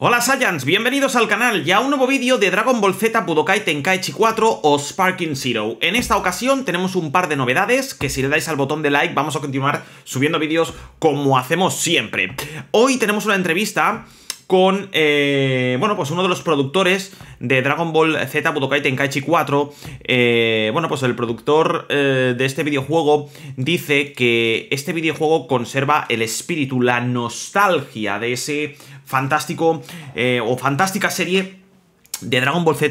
Hola Saiyans, bienvenidos al canal y a un nuevo vídeo de Dragon Ball Z Budokai Tenkaichi 4 o Sparking Zero. En esta ocasión tenemos un par de novedades que si le dais al botón de like vamos a continuar subiendo vídeos como hacemos siempre. Hoy tenemos una entrevista con, eh, bueno, pues uno de los productores de Dragon Ball Z Budokai Tenkaichi 4. Eh, bueno, pues el productor eh, de este videojuego dice que este videojuego conserva el espíritu, la nostalgia de ese fantástico eh, o fantástica serie de Dragon Ball Z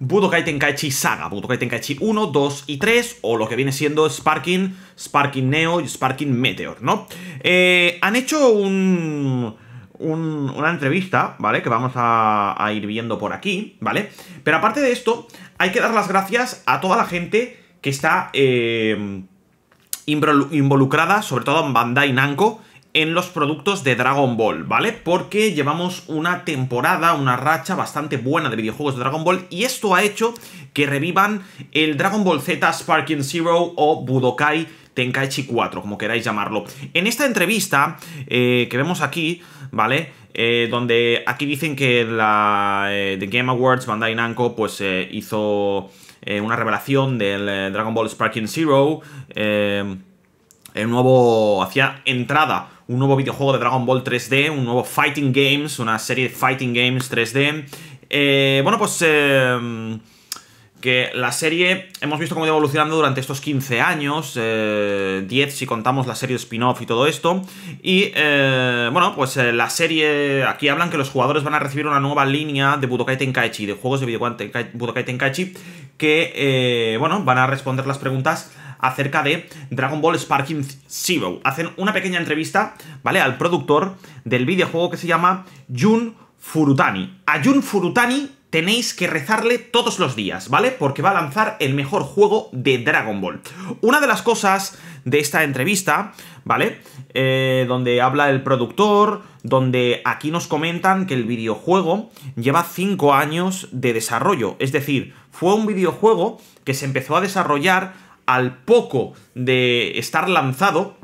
Budokai Tenkaichi Saga, Budokai Tenkaichi 1, 2 y 3, o lo que viene siendo Sparking, Sparking Neo y Sparking Meteor, ¿no? Eh, han hecho un, una entrevista, ¿vale? Que vamos a, ir viendo por aquí, ¿vale? Pero aparte de esto, hay que dar las gracias a toda la gente que está eh, involucrada, sobre todo en Bandai Namco, en los productos de Dragon Ball, ¿vale? Porque llevamos una temporada, una racha bastante buena de videojuegos de Dragon Ball y esto ha hecho que revivan el Dragon Ball Z Sparking Zero o Budokai Tenkaichi 4, como queráis llamarlo. En esta entrevista eh, que vemos aquí, ¿vale? Eh, donde aquí dicen que la eh, The Game Awards Bandai Namco pues hizo una revelación del Dragon Ball Sparking Zero el nuevo hacía entrada un nuevo videojuego de Dragon Ball 3D, un nuevo Fighting Games, una serie de Fighting Games 3D. Eh, bueno, pues em, que la serie hemos visto cómo ha evolucionando durante estos 15 años, eh, 10 si contamos la serie de spin-off y todo esto. Y eh, bueno, pues eh, la serie, aquí hablan que los jugadores van a recibir una nueva línea de Budokai Tenkaichi, de juegos de Budokai Tenkaichi, que bueno, van a responder las preguntas acerca de Dragon Ball Sparking Zero. Hacen una pequeña entrevista, ¿vale? Al productor del videojuego que se llama Jun Furutani. A Jun Furutani tenéis que rezarle todos los días, ¿vale? Porque va a lanzar el mejor juego de Dragon Ball. Una de las cosas de esta entrevista, ¿vale? Eh, donde habla el productor, donde aquí nos comentan que el videojuego lleva 5 años de desarrollo. Es decir, fue un videojuego que se empezó a desarrollar al poco de estar lanzado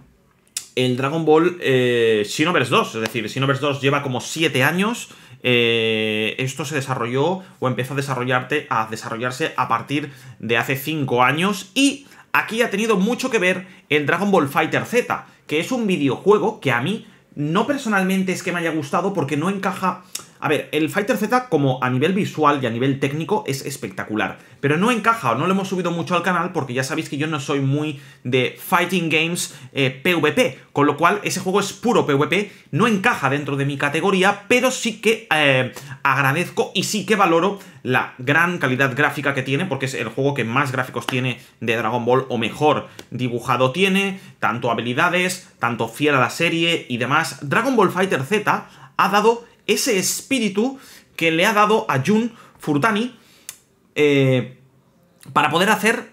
el Dragon Ball eh, 2. Es decir, Xenoverse 2 lleva como 7 años. Eh, esto se desarrolló o empezó a, a desarrollarse a partir de hace 5 años y aquí ha tenido mucho que ver el Dragon Ball Fighter Z, que es un videojuego que a mí no personalmente es que me haya gustado porque no encaja a ver, el Fighter Z como a nivel visual y a nivel técnico es espectacular, pero no encaja o no lo hemos subido mucho al canal porque ya sabéis que yo no soy muy de Fighting Games eh, PvP, con lo cual ese juego es puro PvP, no encaja dentro de mi categoría, pero sí que eh, agradezco y sí que valoro la gran calidad gráfica que tiene, porque es el juego que más gráficos tiene de Dragon Ball o mejor dibujado tiene, tanto habilidades, tanto fiel a la serie y demás. Dragon Ball Fighter Z ha dado ese espíritu que le ha dado a Jun Furtani. Eh, para poder hacer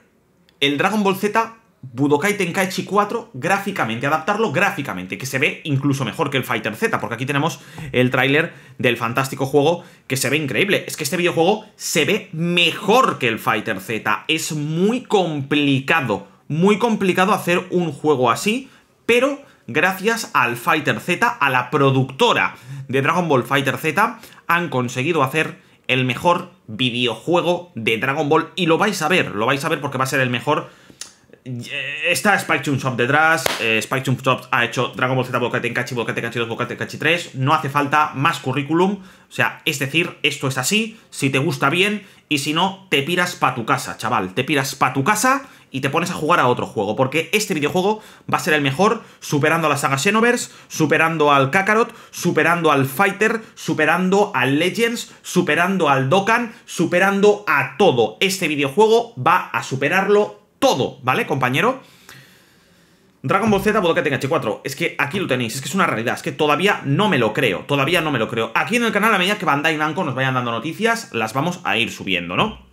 el Dragon Ball Z Budokai Tenkaichi 4 gráficamente, adaptarlo gráficamente, que se ve incluso mejor que el Fighter Z, porque aquí tenemos el tráiler del fantástico juego que se ve increíble. Es que este videojuego se ve mejor que el Fighter Z, es muy complicado, muy complicado hacer un juego así, pero gracias al Fighter Z, a la productora de Dragon Ball Fighter Z, han conseguido hacer el mejor videojuego de Dragon Ball y lo vais a ver, lo vais a ver porque va a ser el mejor eh, está Spike Chun Shop detrás. Eh, Spike ha hecho Dragon Ball Z, Boca Tenkachi, Boca Tenkachi 2, Boca Cachi 3. No hace falta más currículum. O sea, es decir, esto es así. Si te gusta bien y si no, te piras pa' tu casa, chaval. Te piras pa' tu casa y te pones a jugar a otro juego. Porque este videojuego va a ser el mejor superando a la saga Xenoverse, superando al Kakarot, superando al Fighter, superando al Legends, superando al Dokkan, superando a todo. Este videojuego va a superarlo todo, ¿vale, compañero? Dragon Ball Z Budokai Tenkaichi 4. Es que aquí lo tenéis, es que es una realidad, es que todavía no me lo creo, todavía no me lo creo. Aquí en el canal, a medida que Bandai Namco nos vayan dando noticias, las vamos a ir subiendo, ¿no?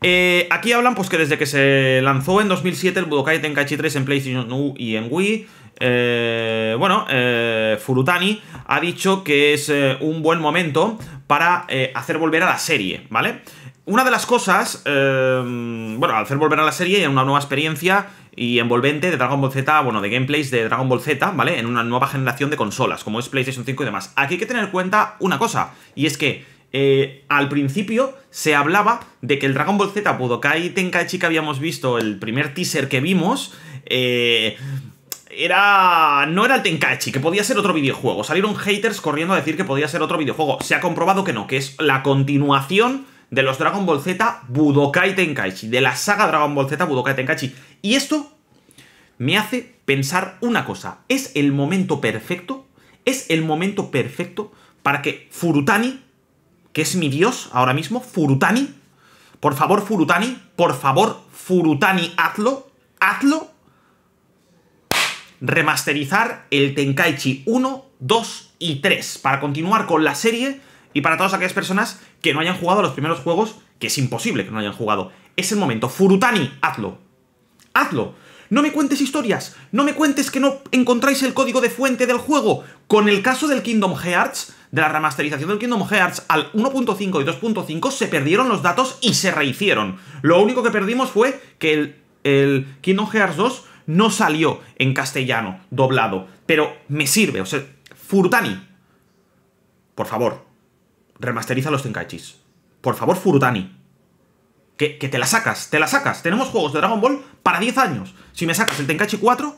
Eh, aquí hablan pues que desde que se lanzó en 2007 el Budokai Tenkaichi 3 en PlayStation 2 y en Wii, eh, bueno, eh, Furutani ha dicho que es un buen momento para hacer volver a la serie, ¿vale? vale una de las cosas, em, bueno, al hacer volver a la serie y en una nueva experiencia y envolvente de Dragon Ball Z, bueno, de gameplays de Dragon Ball Z, ¿vale? En una nueva generación de consolas, como es PlayStation 5 y demás. Aquí hay que tener en cuenta una cosa, y es que eh, al principio se hablaba de que el Dragon Ball Z Budokai Tenkaichi que habíamos visto, el primer teaser que vimos, eh, era. No era el Tenkaichi, que podía ser otro videojuego. Salieron haters corriendo a decir que podía ser otro videojuego. Se ha comprobado que no, que es la continuación de los Dragon Ball Z Budokai Tenkaichi, de la saga Dragon Ball Z Budokai Tenkaichi. Y esto me hace pensar una cosa, es el momento perfecto, es el momento perfecto para que Furutani, que es mi dios ahora mismo, Furutani, por favor Furutani, por favor Furutani, hazlo, hazlo, remasterizar el Tenkaichi 1, 2 y 3 para continuar con la serie y para todas aquellas personas que no hayan jugado a los primeros juegos, que es imposible que no hayan jugado, es el momento. Furutani, hazlo. Hazlo. No me cuentes historias, no me cuentes que no encontráis el código de fuente del juego. Con el caso del Kingdom Hearts, de la remasterización del Kingdom Hearts al 1.5 y 2.5, se perdieron los datos y se rehicieron. Lo único que perdimos fue que el, Kingdom Hearts 2 no salió en castellano, doblado. Pero me sirve, o sea, Furutani, Por favor, remasteriza los Tenkaichis. Por favor, Furutani. Que, te la sacas, te la sacas. Tenemos juegos de Dragon Ball para 10 años. Si me sacas el Tenkachi 4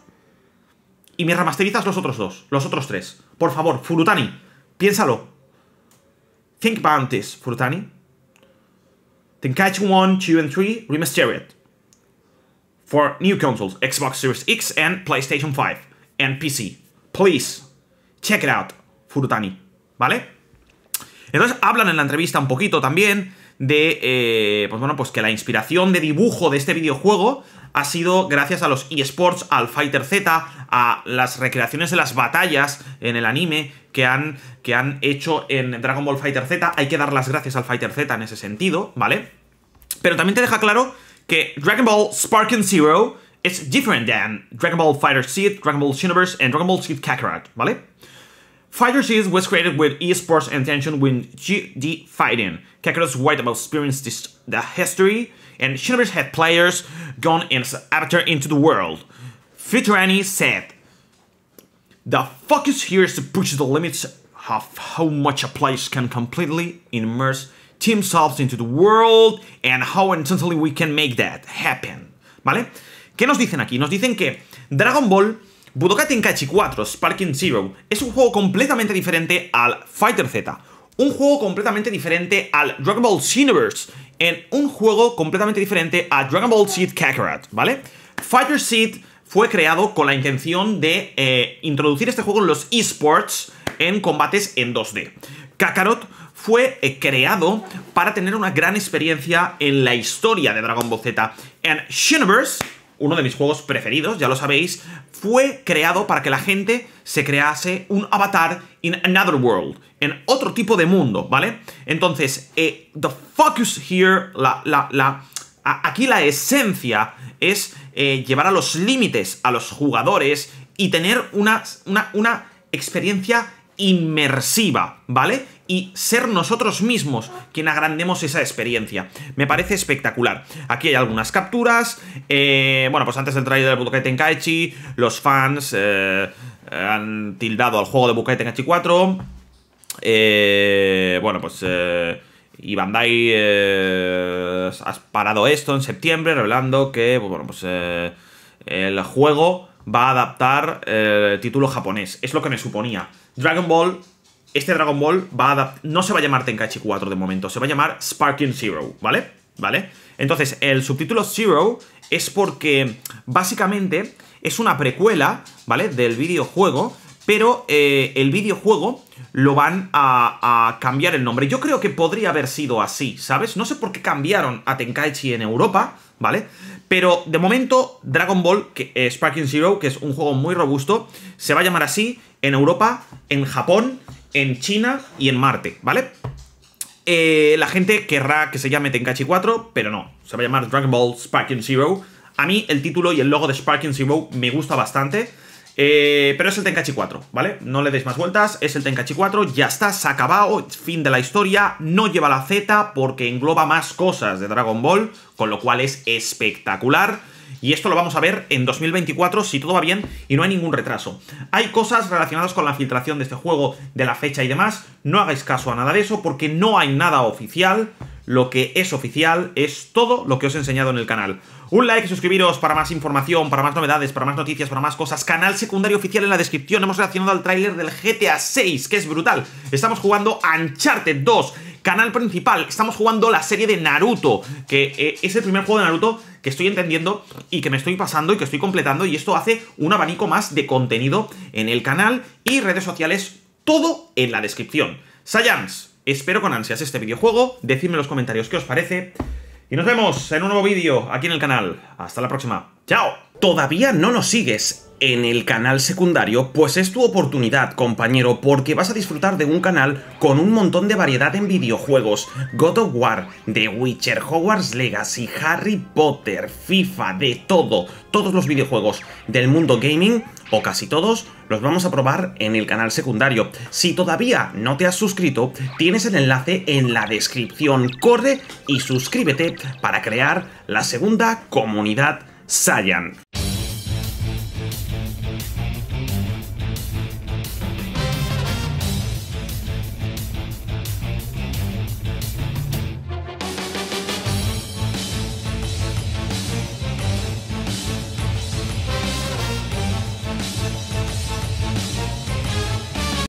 y me remasterizas los otros dos, los otros tres. Por favor, Furutani, piénsalo. Think about this, Furutani. Tenkaichi 1, 2 and 3 remastered. For new consoles, Xbox Series X and PlayStation 5 and PC. Please, check it out, Furutani. ¿Vale? Entonces hablan en la entrevista un poquito también de, eh, pues bueno, pues que la inspiración de dibujo de este videojuego ha sido gracias a los eSports, al Fighter Z, a las recreaciones de las batallas en el anime que han, que han hecho en Dragon Ball Fighter Z. Hay que dar las gracias al Fighter Z en ese sentido, ¿vale? Pero también te deja claro que Dragon Ball Spark Zero es diferente de Dragon Ball Fighter Z, Dragon Ball Universe y Dragon Ball Z Kakarot, ¿vale? Fighter Series was created with esports intention when GD Fighting. Kakarot's white about experienced the history, and Shinobi's had players gone as avatar into the world. Fitrani said, The focus here is to push the limits of how much a player can completely immerse themselves into the world and how intensely we can make that happen. ¿Vale? ¿Qué nos dicen aquí? Nos dicen que Dragon Ball Budokai Tenkaichi 4 Sparking Zero es un juego completamente diferente al Fighter Z, un juego completamente diferente al Dragon Ball Universe, en un juego completamente diferente a Dragon Ball Z Kakarot, ¿vale? Fighter Seed fue creado con la intención de eh, introducir este juego en los esports en combates en 2D. Kakarot fue eh, creado para tener una gran experiencia en la historia de Dragon Ball Z. En Universe uno de mis juegos preferidos, ya lo sabéis, fue creado para que la gente se crease un avatar in another world, en otro tipo de mundo, ¿vale? Entonces, eh, the focus here, la, la, la, aquí la esencia es eh, llevar a los límites a los jugadores y tener una, una, una experiencia inmersiva, ¿vale? Y ser nosotros mismos quien agrandemos esa experiencia. Me parece espectacular. Aquí hay algunas capturas. Eh, bueno, pues antes del trailer de Bukai los fans eh, eh, han tildado al juego de Bukai Tenkaichi 4. bueno, pues... y Bandai has parado esto en septiembre, revelando que, bueno, pues el juego va a adaptar eh, título japonés. Es lo que me suponía. Dragon Ball, este Dragon Ball va a No se va a llamar Tenkaichi 4 de momento, se va a llamar Sparking Zero, ¿vale? ¿Vale? Entonces, el subtítulo Zero es porque básicamente es una precuela, ¿vale? Del videojuego, pero eh, el videojuego lo van a, a, cambiar el nombre. Yo creo que podría haber sido así, ¿sabes? No sé por qué cambiaron a Tenkaichi en Europa, ¿vale? Pero de momento, Dragon Ball que, eh, Sparking Zero, que es un juego muy robusto, se va a llamar así en Europa, en Japón, en China y en Marte, ¿vale? Eh, la gente querrá que se llame Tenkachi 4, pero no, se va a llamar Dragon Ball Sparking Zero. A mí el título y el logo de Sparking Zero me gusta bastante. Eh, pero es el Tenkachi 4, ¿vale? No le deis más vueltas, es el Tenkachi 4, ya está, se ha acabado, fin de la historia, no lleva la Z porque engloba más cosas de Dragon Ball, con lo cual es espectacular. Y esto lo vamos a ver en 2024 si todo va bien y no hay ningún retraso. Hay cosas relacionadas con la filtración de este juego, de la fecha y demás. No hagáis caso a nada de eso porque no hay nada oficial lo que es oficial, es todo lo que os he enseñado en el canal. Un like, suscribiros para más información, para más novedades, para más noticias, para más cosas. Canal secundario oficial en la descripción. Hemos reaccionado al tráiler del GTA 6, que es brutal. Estamos jugando Uncharted 2. Canal principal, estamos jugando la serie de Naruto, que eh, es el primer juego de Naruto que estoy entendiendo y que me estoy pasando y que estoy completando. Y esto hace un abanico más de contenido en el canal y redes sociales, todo en la descripción. ¡Sayams! Espero con ansias este videojuego, decidme en los comentarios qué os parece. Y nos vemos en un nuevo vídeo aquí en el canal. Hasta la próxima. ¡Chao! ¿Todavía no nos sigues en el canal secundario? Pues es tu oportunidad, compañero, porque vas a disfrutar de un canal con un montón de variedad en videojuegos. God of War, The Witcher, Hogwarts Legacy, Harry Potter, FIFA, de todo. Todos los videojuegos del mundo gaming, o casi todos, los vamos a probar en el canal secundario. Si todavía no te has suscrito, tienes el enlace en la descripción. Corre y suscríbete para crear la segunda comunidad Saiyan.